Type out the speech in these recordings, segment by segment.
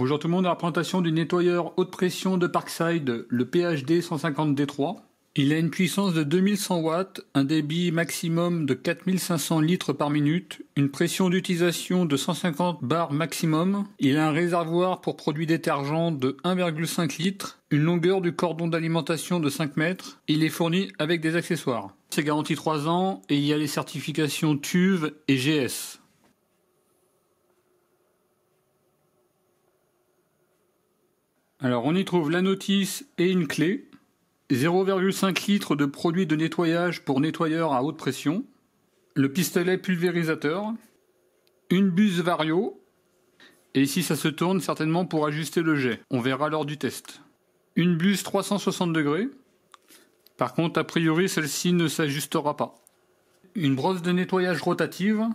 Bonjour tout le monde, la présentation du nettoyeur haute pression de Parkside, le PHD 150D3. Il a une puissance de 2100 watts, un débit maximum de 4500 litres par minute, une pression d'utilisation de 150 bars maximum. Il a un réservoir pour produits détergents de 1,5 litres, une longueur du cordon d'alimentation de 5 mètres. Il est fourni avec des accessoires. C'est garanti 3 ans et il y a les certifications Tuve et GS. Alors on y trouve la notice et une clé, 0,5 litres de produit de nettoyage pour nettoyeur à haute pression, le pistolet pulvérisateur, une buse vario, et ici ça se tourne certainement pour ajuster le jet, on verra lors du test. Une buse 360 degrés, par contre a priori celle-ci ne s'ajustera pas. Une brosse de nettoyage rotative,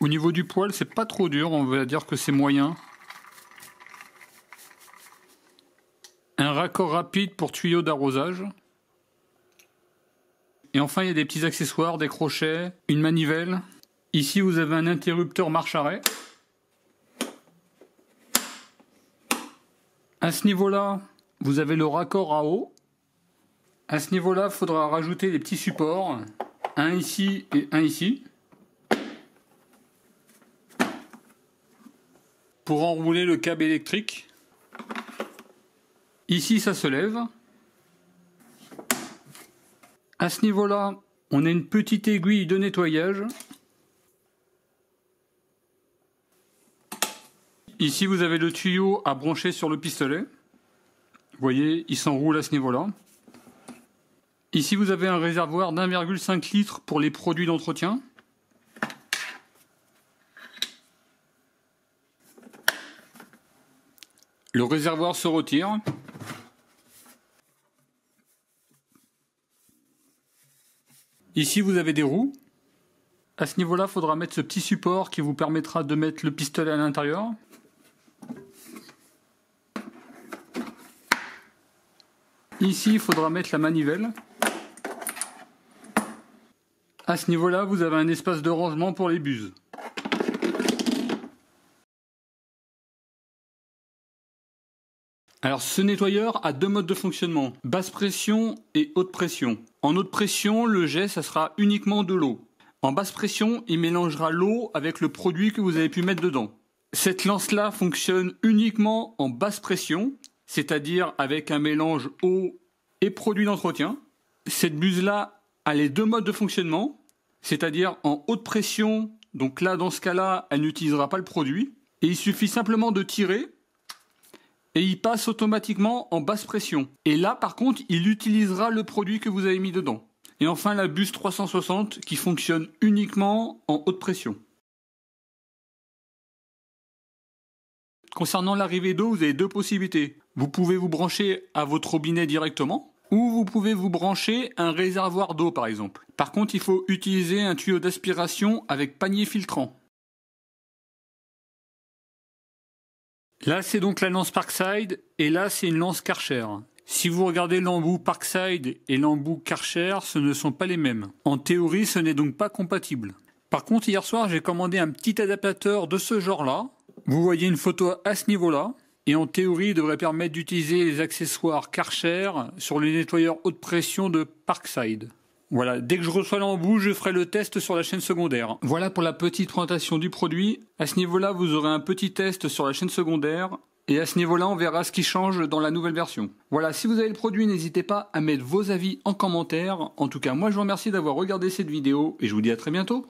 Au niveau du poil, c'est pas trop dur, on va dire que c'est moyen. Un raccord rapide pour tuyau d'arrosage. Et enfin, il y a des petits accessoires, des crochets, une manivelle. Ici, vous avez un interrupteur marche-arrêt. À ce niveau-là, vous avez le raccord à eau. À ce niveau-là, il faudra rajouter des petits supports. Un ici et un ici. pour enrouler le câble électrique. Ici, ça se lève. À ce niveau-là, on a une petite aiguille de nettoyage. Ici, vous avez le tuyau à brancher sur le pistolet. Vous voyez, il s'enroule à ce niveau-là. Ici, vous avez un réservoir d'1,5 litre pour les produits d'entretien. Le réservoir se retire. Ici, vous avez des roues. À ce niveau-là, il faudra mettre ce petit support qui vous permettra de mettre le pistolet à l'intérieur. Ici, il faudra mettre la manivelle. À ce niveau-là, vous avez un espace de rangement pour les buses. Alors ce nettoyeur a deux modes de fonctionnement, basse pression et haute pression. En haute pression, le jet, ça sera uniquement de l'eau. En basse pression, il mélangera l'eau avec le produit que vous avez pu mettre dedans. Cette lance-là fonctionne uniquement en basse pression, c'est-à-dire avec un mélange eau et produit d'entretien. Cette buse-là a les deux modes de fonctionnement, c'est-à-dire en haute pression, donc là dans ce cas-là, elle n'utilisera pas le produit, et il suffit simplement de tirer et il passe automatiquement en basse pression. Et là, par contre, il utilisera le produit que vous avez mis dedans. Et enfin, la buse 360 qui fonctionne uniquement en haute pression. Concernant l'arrivée d'eau, vous avez deux possibilités. Vous pouvez vous brancher à votre robinet directement, ou vous pouvez vous brancher un réservoir d'eau par exemple. Par contre, il faut utiliser un tuyau d'aspiration avec panier filtrant. Là, c'est donc la lance Parkside, et là, c'est une lance Karcher. Si vous regardez l'embout Parkside et l'embout Karcher, ce ne sont pas les mêmes. En théorie, ce n'est donc pas compatible. Par contre, hier soir, j'ai commandé un petit adaptateur de ce genre-là. Vous voyez une photo à ce niveau-là. Et en théorie, il devrait permettre d'utiliser les accessoires Karcher sur les nettoyeurs haute pression de Parkside. Voilà, dès que je reçois l'embout, je ferai le test sur la chaîne secondaire. Voilà pour la petite présentation du produit. À ce niveau-là, vous aurez un petit test sur la chaîne secondaire. Et à ce niveau-là, on verra ce qui change dans la nouvelle version. Voilà, si vous avez le produit, n'hésitez pas à mettre vos avis en commentaire. En tout cas, moi je vous remercie d'avoir regardé cette vidéo et je vous dis à très bientôt.